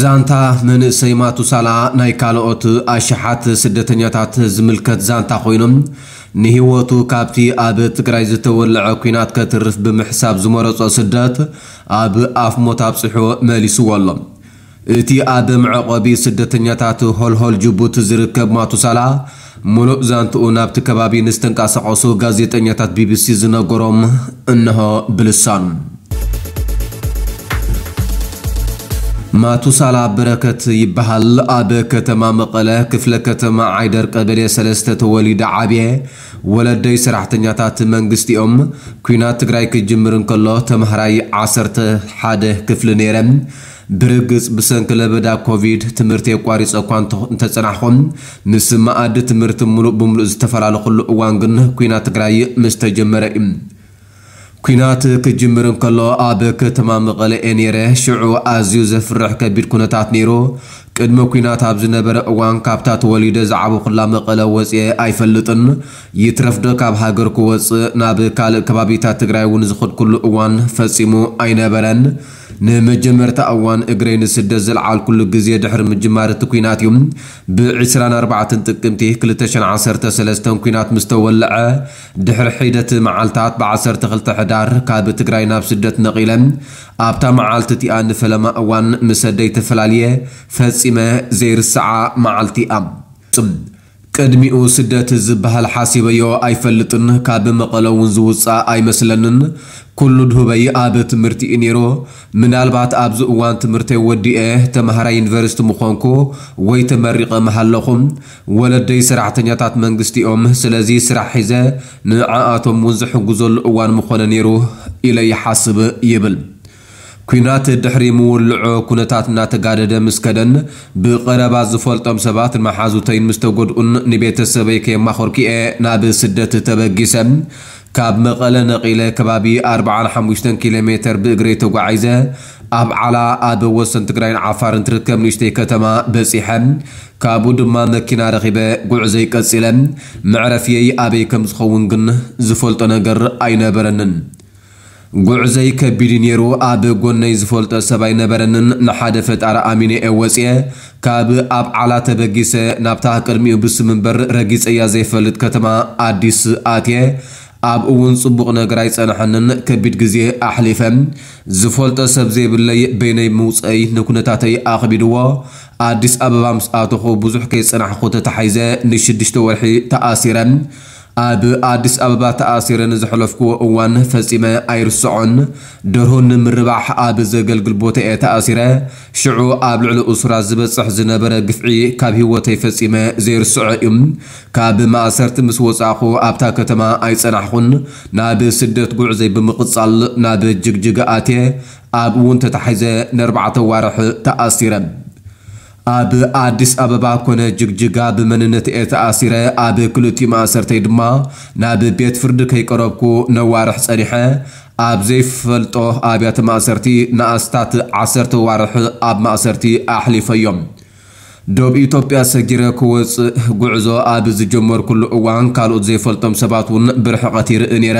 ዛንታ መንእሰይ ማቱሳላ ናይ ካልኦት ኣሽሓት ስደተኛታት ዝምልከት ዛንታ ኮይኖም ንህይወቱ ካብቲ ኣብ ትግራይ ዝተወልዐ ኩናት ከትርፍ ብምሕሳብ ዝመረፆ ስደት ኣብ ኣፍ ሞት ኣብፅሖ መሊስዎ ኣሎ እቲ ኣብ መዕቆቢ ስደተኛታት ሆልሆል ጅቡት ዝርከብ ማቱሳላ ሙሉእ ዛንትኡ ናብቲ ከባቢ ንዝተንቃሳቐሱ ጋዜጠኛታት ቢቢሲ ዝነገሮም እንሆ ብልሳኑ ማቱሳላ በረከት ይበሃል ኣብ ከተማ መቀለ ክፍለ ከተማ ዓይደር ቀበሌ ሰለስተ ተወሊደ ዓብየ ወለደይ ሰራሕተኛታት መንግስቲ እዮም ኩናት ትግራይ ክጅምር እንከሎ ተምሃራይ 11 ክፍሊ ነይረ ብርግጽ ብሰንኪ ለበዳ ኮቪድ ትምህርቲ የቋሪፀ እኳ እንተጸናሕኹም ምስ መኣዲ ትምህርቲ ሙሉእ ብምሉእ ዝተፈላለኹሉ እዋን ግን ኩናት ትግራይ ምስ ተጀመረ እዩ ኩናት ክጅምር እንከሎ ኣብ ከተማ መቐለ እየ ነይረ ሽዑ ኣዝዩ ዘፍርሕ ከቢድ ኩነታት ነይሩ ቅድሚ ኩናት ኣብ ዝነበረ እዋን ካብታ ተወሊደ ዝዓበ ኩላ መቐለ ወፅአ ኣይፈልጥን ይትረፍ ዶ ካብ ሃገር ክወፅእ ናብ ካልእ ከባቢታት ትግራይ እውን ዝኸድ ኩሉ እዋን ፈፂሙ ኣይነበረን نمجمرت اوان اغرين سدزل على كل جزيه دحر مجمار تكوينات يوم ب 24 تقمتي كل تشن عصر تسلستون كوينات مستولع دحر حيدت معالتات بعصر تغلط حدار كاب تغراي ناب سدت نقيلا ابتا معالت تي ان فلما اوان مسدي تفلاليه فسيمه زير الساعه معالتي ام ቅድሚኡ ስደት ዝበሃል ሓሲበዮ ኣይፈልጥን ካብ መቐለ እውን ዝውፃእ ኣይመስለንን ኩሉ ድሁበይ ኣብ ትምህርቲ እዩ ነይሩ ምናልባት ኣብዚ እዋን ትምህርተይ ወዲአ ተምሃራ ዩኒቨርሲቲ ምኾንኩ ወይ ተመሪቐ መሃለኹም ወለደይ ስራሕተኛታት መንግስቲ እዮም ስለዚ ስራሕ ሒዘ ንዓኣቶም እውን ዝሕግዘሉ እዋን ምኾነ ነይሩ ኢለ ይሓስብ ይብል ኩናት ድሕሪ ምውልዖ ኩነታት እናተጋደደ ምስ ከደን ብቐረባ ዝፈልጦም ሰባት ንመሓዙተይን ምስ ተጎድኡን ንቤተሰበይ ከየማኽርኪኤ ናብ ስደት ተበጊሰ ካብ መቐለ ነቒለ ከባቢ 45 ኪሎ ሜትር ብእግሪ ተጓዒዘ ኣብ ዓላ ኣብ ወሰን ትግራይን ዓፋርን ትርከብ ንእሽተይ ከተማ በፂሐ ካብኡ ድማ መኪና ረኺበ ጉዕዘይ ቀፂለ መዕረፍየይ ኣበይ ከም ዝኸውን ግን ዝፈልጦ ነገር ኣይነበረንን ጉዕዘይ ከቢድ ነይሩ ኣብ ጎነይ ዝፈልጦ ሰብኣይ ነበረንን ንሓደ ፈጣሪ ኣሚነ እየ ወፂአ ካብ ኣብ ዓላ ተበጊሰ ናብታ ቅድሚኡ ብስምንበር ረጊፀ እያ ዘይፈልጥ ከተማ ኣዲስ ኣትየ ኣብ እውን ጽቡቕ ነገር ኣይጸንሐንን ከቢድ ግዜ ኣሕሊፈ ዝፈልጦ ሰብ ዘይብለይ በይነይ ምውፀይ ንኩነታተይ ኣኽቢድዎ ኣዲስ ኣበባ ምስ ኣተኹ ብዙሕ ከይጸናሕኹ ተታሓይዘ ንሽድሽተ ወርሒ ተኣሲረን ኣብ ኣዲስ ኣበባ ተኣሲረን ዘሕለፍክዎ እዋን ፈጺመ ኣይርስዖን ደርሆ ንምርባሕ ኣብ ዘገልግል ቦታ እየ ተኣሲረ ሽዑ ኣብ ልዕሊ እሱራት ዝበጽሕ ዝነበረ ግፍዒ ካብ ህይወተይ ፈጺመ ዘይርስዖ እዩ ካብ ማእሰርቲ ምስ ወጻኹ ኣብታ ከተማ ኣይጸናሕኹን ናብ ስደት ጉዕዘይ ብምቕጻል ናብ ጅግጅግ ኣትየ ኣብ እውን ተታሒዘ ንኣርባዕተ ዋርሕ ተኣሲረ ኣብ ኣዲስ ኣበባ ኮነ ጅግጅጋ ብመንነት እየ ተኣሲረ ኣብ ክልቲኡ ማእሰርተይ ድማ ናብ ቤት ፍርዲ ከይቀረብኩ ነዋርሕ ጸኒሐ ኣብ ዘይፈልጦ ኣብያተ ማእሰርቲ ንኣስታት ዓሰርተ ዋርሒ ኣብ ማእሰርቲ ኣሕሊፈዮም ዶብ ኢትዮጵያ ሰጊረ ክወፅእ ጉዕዞ ኣብ ዝጀመር ኩሉ እዋን ካልኦት ዘይፈልጦም ሰባት እውን ብርሕቐት ይርኢ ነይረ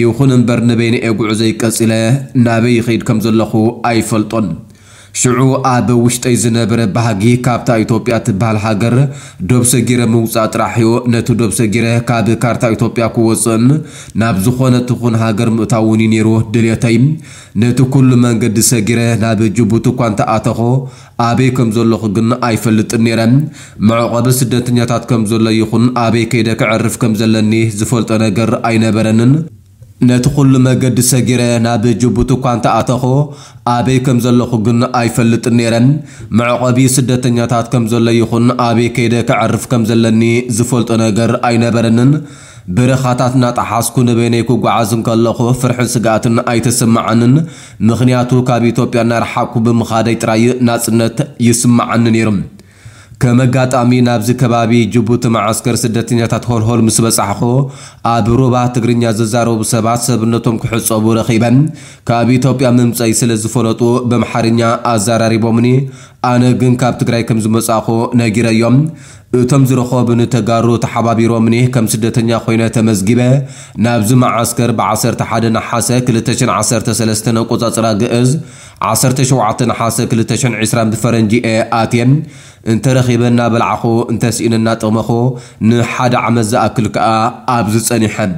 ይኹን እምበር ንበይኒኤ ጉዕዞ ይቀፂለ ናበይ ይኸይድ ከም ዘለኹ ኣይፈልጦን ሽዑ ኣብ ውሽጠይ ዝነበረ ባህጊ ካብታ ኢትዮጵያ ትበሃል ሃገር ዶብ ሰጊረ ምውፃእ ጥራሕ ዮ ነቲ ዶብ ሰጊረ ካብ ካርታ ኢትዮጵያ ክወፅእን ናብ ዝኾነ ትኹን ሃገር ምእታውኒ ነይሩ ድልየተይ ነቲ ኩሉ መንገዲ ሰጊረ ናብ ጅቡቲ እኳ እንተኣተኾ ኣበይ ከም ዘለኹ ግን ኣይፈልጥን ነይረ መዕቆቢ ስደተኛታት ከም ዘሎ ይኹን ኣበይ ከይደ ክዕርፍ ከም ዘለኒ ዝፈልጦ ነገር ኣይነበረንን ነቲ ኩሉ መገዲ ሰጊረ ናብ ጅቡቲ እኳ እንተኣተኾ ኣበይ ከም ዘለኹ ግን ኣይፈልጥን ነይረን መዕቐቢ ስደተኛታት ከም ዘሎ ይኹን ኣበይ ከይደ ክዕርፍ ከም ዘለኒ ዝፈልጦ ነገር ኣይነበረንን ብርኻታት እናጣሓስኩ ንበይነይ ክጓዓዝን ከለኹ ፍርሕን ስጋኣትን ኣይተስምዓንን ምኽንያቱ ካብ ኢትዮጵያ እናርሓቅኩ ብምኻደይ ጥራይ ናጽነት ይስምዓኒ ነይሩ ከመጋጣሚ ኣጋጣሚ ናብዚ ከባቢ ጅቡቲ መዓስከር ስደተኛታት ሆልሆል ምስ በጻሕኽዎ ኣብ ሩባ ትግርኛ ዘዛረቡ ሰባት ሰብነቶም ክሕፀቡ ረኺበን ካብ ኢትዮጵያ ምምፀይ ስለ ዝፈለጡ ብምሓርኛ ኣዘራሪቦምኒ ኣነ ግን ካብ ትግራይ ከም ዝመጻኹ ነጊረዮም እቶም ዝረኸቡ ንተጋሩ ተሓባቢሮምኒ ከም ስደተኛ ኮይነ ተመዝጊበ ናብዚ መዓስከር ብ11 ናሓሰ 213 ኣቆጻጽራ ግእዝ عصر تشوعتن حاسك لتشن عسران بفرنجي اي آتين انت رخيبنا بالعخو انت سئننا تغمخو نحاد عمزة اكلك آ آه، ابزو سنحن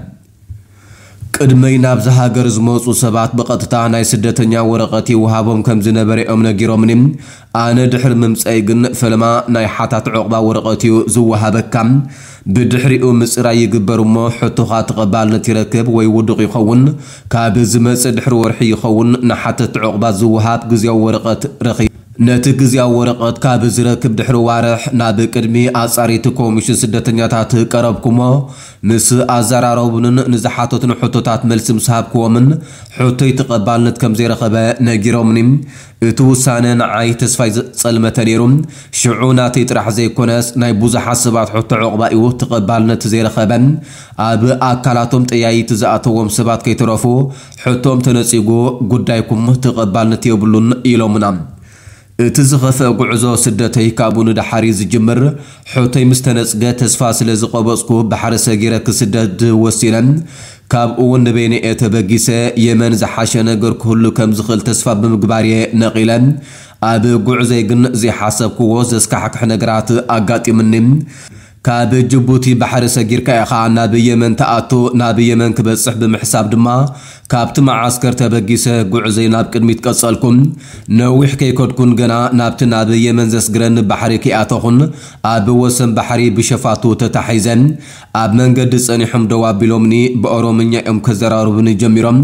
قدمي نابز هاگر زموصو سبات بقت تاناي سدتنيا ورقتي وهابوم كمز نبري امنا جيرومني انا دحر ممس ايغن فلما ناي حاتات عقبا ورقتي زو وهابكم بدحري او مصرا يغبر مو حتو خات قبال نتركب وي ودق يخون كاب زمص دحر ورحي يخون نحاتات عقبا زو وهاب غزي ورقت رخي نتی ورقة ورقت که بزرگ کب دحر واره نابکدمی از عریت کمیشی سدتنیات هات کرب آزار روبنن نزحاتون حتو تات ملسم صاحب كومن حتوی تقبل نت کم زیر خب نگیرم نیم تو سانن عایت سفای صلما تریم شعوناتی ترح زی کنس نی بوز حسبات حتو عقبای و تقبل نت زیر آب آکلاتم تیایی تزات سبات کی ترفو حتوم تنصیگو گودای کم تقبل نتیابلون ایلامنام تزغث قعزو سدتي كابون دحاري زجمر حوتي مستنصقه تسفا سلازي قبصكو بحر سغيره كسدد وسيلن كاب اون بين اتبغيسه يمن زحاشه نجر كله كم زخل تسفا بمغباريه نقيلن اب قعزي جن زي حسبكو وزسكحك نغرات اغاطي منن ካብ ጅቡቲ ባሕሪ ሰጊርካ ኢኻ ናብ የመን ተኣቶ ናብ የመን ክበጽሕ ብምሕሳብ ድማ ካብቲ መዓስከር ተበጊሰ ጉዕዘይ ናብ ቅድሚት ቀጸልኩም ነዊሕ ከይከድኩን ገና ናብቲ ናብ የመን ዘስግረኒ ባሕሪ ክኣተኹን ኣብ ወሰን ባሕሪ ብሸፋቱ ተታሒዘን ኣብ መንገዲ ጸኒሖም ደው ኣቢሎምኒ ብኦሮምኛ እዮም ከዘራርቡኒ ጀሚሮም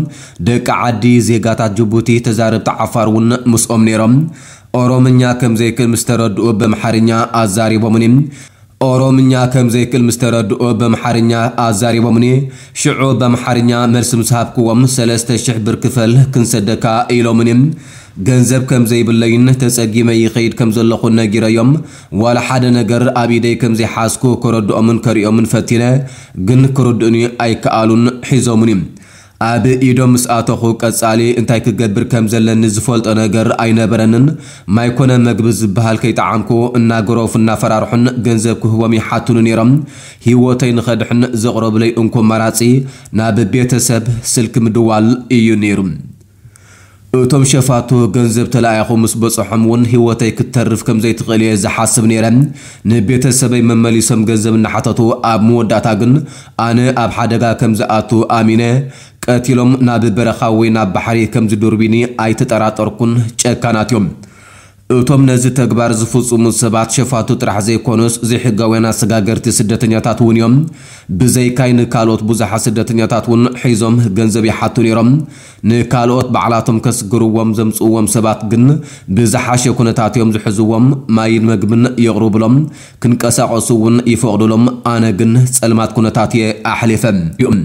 ደቂ ዓዲ ዜጋታት ጅቡቲ ተዛርብቲ ዓፋር እውን ምስኦም ነይሮም ኦሮምኛ ከም ዘይክል ምስ ተረድኡ ብምሓርኛ ኣዛሪቦምኒ أورومنيا كم زي كل مستردو بمحارنيا أزاري ومني شعو بمحارنيا مرسم سحبكوهم سلسة شحبر كفل كنسدكا إلو منين ገንዘብ ከም ዘይብለይን ተጸጊመ ይኸይድ ከም ዘለኹ ነጊረዮም ዋላ ሓደ ነገር ኣብ ኢደይ ከም ዘይሓስኩ ክረድኦምን ከሪኦምን ፈቲነ ግን ክርድእኒ ኣይከኣሉን ሒዞምን እዩ ኣብ ኢዶም ምስኣተኹ ቀጻሊ እንታይ ክገብር ከም ዘለኒ ዝፈልጦ ነገር ኣይነበረንን ማይኮነ መግቢ ዝበሃል ከይጠዓምኩ እናገረፉ እናፈራርሑን ገንዘብ ክህቦም ይሓትኑ ነይሮም ህይወተይ ንኸድሕን ዘቕረብለይ እንኮ መራጺ ናብ ቤተሰብ ስልክ ምድዋል እዩ ነይሩ اتم شفاتو غنزب تلايخو مسبس حمون هيوتي كترف كم زيت غليه زي حاسب نيرم نبيت السبي من مالي سم غنزب نحطتو اب مودا تاقن انا اب حدقا كم زاتو امينة كاتيلوم ناب برخاوي ناب بحري كم زي دوربيني اي تتارات اركن چكانات يوم እቶም ነዚ ተግባር ዝፍጽሙ ሰባት ሸፋቱ ጥራሕ ዘይኮኑስ ዘይሕጋውያን ኣሰጋገርቲ ስደተኛታት እውን እዮም ብዘይካይ ንካልኦት ብዙሓት ስደተኛታት እውን ሒዞም ገንዘብ ይሓቱ ነይሮም ንካልኦት በዓላቶም ከስግርዎም ዘምፅዎም ሰባት ግን ብዝሓሸ ኩነታት እዮም ዝሕዝዎም ማይን መግብን የቕርብሎም ክንቀሳቐሱ እውን ይፈቕድሎም ኣነ ግን ጸልማት ኩነታት እየ ኣሕሊፈም እዮም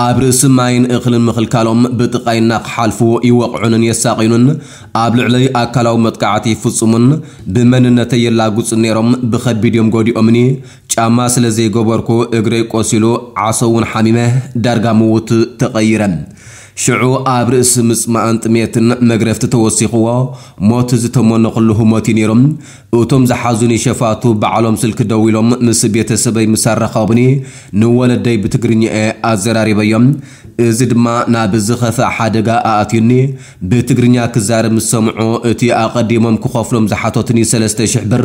ኣብ ርእሲ ማይን እኽልን ምኽልካሎም ብጥቓይና ክሓልፉ ይወቕዑንን የሳቒኑን ኣብ ልዕሊ ኣካላዊ መጥቃዕቲ ይፍጽሙን ብመንነተ የላጉጽን ነይሮም ብኸቢድ እዮም ጎዲኦምኒ ጫማ ስለ ዘይገበርኩ እግረይ ቆሲሉ ዓሰውን ሓሚመ ዳርጋ ምውት ተቐይረ شعو آبرس انت ميتن مغرفت توسيقوا موت زتمون قلوه موتي نيرم اوتم زحازوني شفاتو بعلوم سلك دويلم مسبيت سبي مسارخابني نولدي بتقرني ازراري بيم እዚ ድማ ናብ ዝኸፈ ሓደጋ ኣኣትዩኒ ብትግርኛ ክዛረብ ምስ ሰምዖ እቲ ኣቐዲሞም ክኸፍሎም شحبر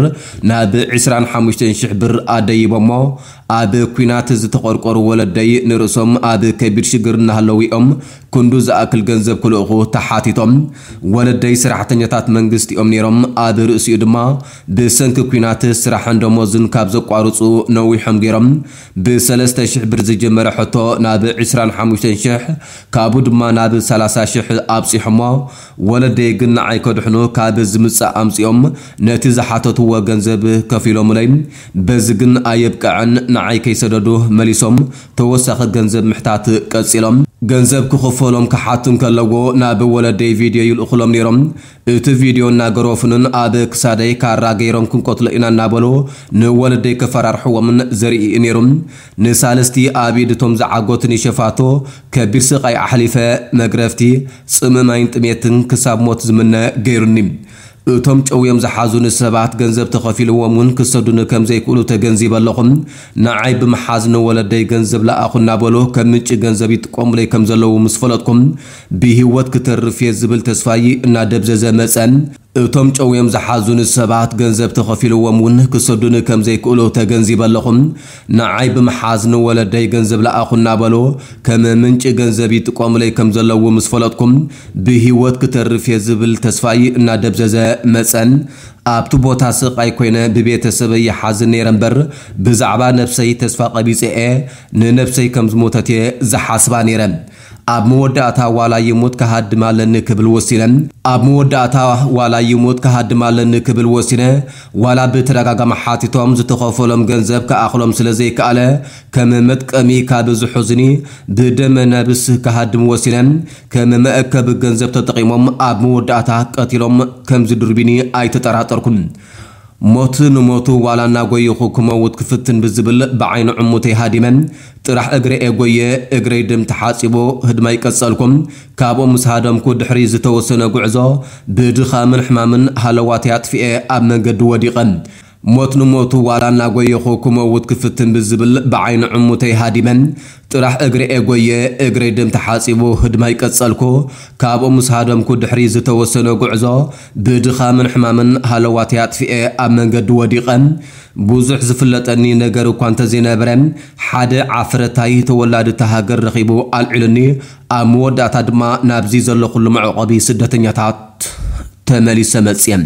ناب عسران ናብ شحبر ብር ኣብ ኩናት ዝተቆርቆሩ ወለደይ ንርእሶም ኣብ ከቢድ ሽግርና ሃለዊኦም ክንዱ ዝኣክል ገንዘብ ክልእኹ ተሓቲቶም ወለደይ ስራሕተኛታት መንግስቲኦም ነይሮም ኣብ ርእሲኡ ድማ ብሰንኪ ኩናት ስራሕን ደሞዝን ካብ ዘቋርፁ ነዊሖም ገይሮም ብ3000 ብር ዝጀመረ ሕቶ ናብ 25000 ካብኡ ድማ ናብ 30000 ኣብፂሖሞ ወለደይ ግን ንዓይ ከድሕኑ ካብ ዝምፃእ ኣምፂኦም ነቲ ዝሓተትዎ ገንዘብ ከፊሎምለይ በዚ ግን ኣየብቅዕን ንዓይ ከይሰደዱ መሊሶም ተወሳኺ ገንዘብ ምሕታት ቀጺሎም ገንዘብ ክኽፈሎም ክሓቱ ከለዎ ናብ ወለደይ ቪድዮ ይልእኽሎም ነይሮም እቲ ቪድዮ እናገረፉንን ኣብ ክሳደይ ካራ ገይሮም ክንቆትሎ ኢና እናበሉ ንወለደይ ከፈራርሕዎምን ዘርኢ ነይሮም ንሳልስቲ ኣብ ኢድቶም ዝዓጎትን ይሸፋቶ ከቢድ ስቓይ ኣሕሊፈ መግረፍቲ ጽምማይን ጥሜትን ክሳብ ሞት ዝምነ ገይሩኒ እቶም ጨውዮም ዝሓዙን ሰባት ገንዘብ ተኸፊልዎም እውን ክሰዱን ከም ዘይክእሉ ተገንዚበ ኣለኹም ንዓይ ብምሓዝ ንወለደይ ገንዘብ ለኣኹ እናበሉ ከም ምንጭ ገንዘብ ይጥቀሙለይ ከም ዘለዉ ምስ ፈለጥኩም ብሂወት ክትርፍየ ዝብል ተስፋይ እናደብዘዘ መፀን እቶም ጨውዮም ዝሓዙን ሰባት ገንዘብ ተኸፊልዎም እውን ክሰዱን ከም ዘይክእሉ ተገንዚበ ኣለኹም ንዓይ ብምሓዝ ንወለደይ ገንዘብ ለኣኹ እናበሎ ከም ምንጭ ገንዘብ ይጥቀሙለይ ከም ዘለዎ ምስ ፈለጥኩም ብሂወት ክተርፍ እየ ዝብል ተስፋይ እናደብዘዘ መፀን ኣብቲ ቦታ ስቃይ ኮይነ ብቤተሰበ ይሓዝን ነይረ እምበር ብዛዕባ ነፍሰይ ተስፋ ቀቢፅአ ንነፍሰይ ከም ዝሞተት እየ ዝሓስባ ነይረ አብ መወዳእታ ዋላ ይሙት ከሃድ ማለኒ ክብል ወሲነ ኣብ መወዳእታ ዋላ ይሙት ከሃድ ክብል ወሲነ ዋላ ብተደጋጋሚ ሓቲቶም ዝተኸፈሎም ገንዘብ ከኣኽሎም ስለ ዘይከኣለ ከም መጥቀሚ ካብ ዝሑዝኒ ብደመ ነብስ ከሃድም ወሲነ ከም መእከቢ ገንዘብ ተጠቒሞም ኣብ መወዳእታ ቀቲሎም ከም ዝድርቢኒ ሞት ንሞቱ ዋላ እናጎይኹ ክመውት ክፍትን ብዝብልእ ብዓይኒ ዕሙተይ ሃዲመን ጥራሕ እግሪ ኤጎየ እግረይ ድም ተሓፂቦ ህድማ ይቀጸልኩም ካብኦም ምስ ሃደምኩ ድሕሪ ዝተወሰነ ጉዕዞ ብድኻምን ሕማምን ሃለዋት ያጥፍኤ ኣብ መንገዲ ወዲቐን ሞት ንሞቱ ዋላ እናጎየኹ ክመውት ክፍትን ብዝብል ብዓይኒ ዕሙተይ ሃዲመን ጥራሕ እግሪኤ ጎየ እግሪ ድም ተሓፂቡ ህድማይ ቀጸልኩ ካብኡ ምስ ሃደምኩ ድሕሪ ዝተወሰነ ጉዕዞ ብድኻምን ሕማምን ሃለዋትይ ኣጥፊኤ ኣብ መንገዲ ወዲቐን ብዙሕ ዝፍለጠኒ ነገር እኳ እንተዘይነበረ ሓደ ዓፍረታይ ተወላዲ ተሃገር ረኺቡ ኣልዒሉኒ ኣብ መወዳእታ ድማ ናብዚ ዘለኹሉ መዕቆቢ ስደተኛታት ተመሊሰ መፅየም